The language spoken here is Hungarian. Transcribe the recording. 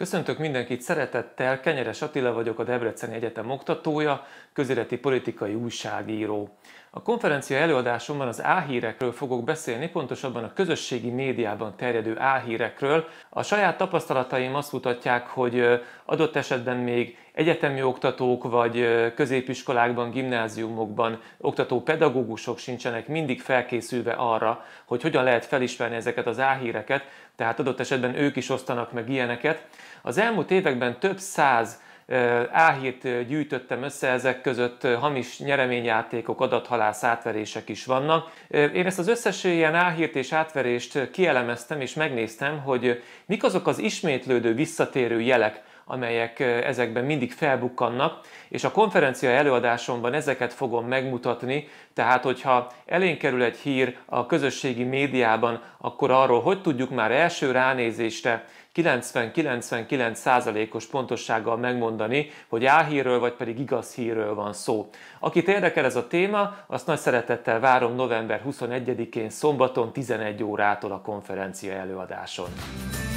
Köszöntök mindenkit szeretettel, Kenyeres Attila vagyok, a Debreceni Egyetem oktatója, közéleti politikai újságíró. A konferencia előadásomban az áhírekről fogok beszélni, pontosabban a közösségi médiában terjedő áhírekről. A saját tapasztalataim azt mutatják, hogy adott esetben még egyetemi oktatók vagy középiskolákban, gimnáziumokban oktató pedagógusok sincsenek mindig felkészülve arra, hogy hogyan lehet felismerni ezeket az áhíreket, tehát adott esetben ők is osztanak meg ilyeneket. Az elmúlt években több száz áhírt gyűjtöttem össze, ezek között hamis nyereményjátékok, adathalász átverések is vannak. Én ezt az összes ilyen áhírt és átverést kielemeztem és megnéztem, hogy mik azok az ismétlődő, visszatérő jelek, amelyek ezekben mindig felbukkannak, és a konferencia előadásomban ezeket fogom megmutatni, tehát hogyha elén kerül egy hír a közösségi médiában, akkor arról hogy tudjuk már első ránézésre 90-99%-os pontossággal megmondani, hogy álhírről vagy pedig igaz hírről van szó. Akit érdekel ez a téma, azt nagy szeretettel várom november 21-én szombaton 11 órától a konferencia előadáson.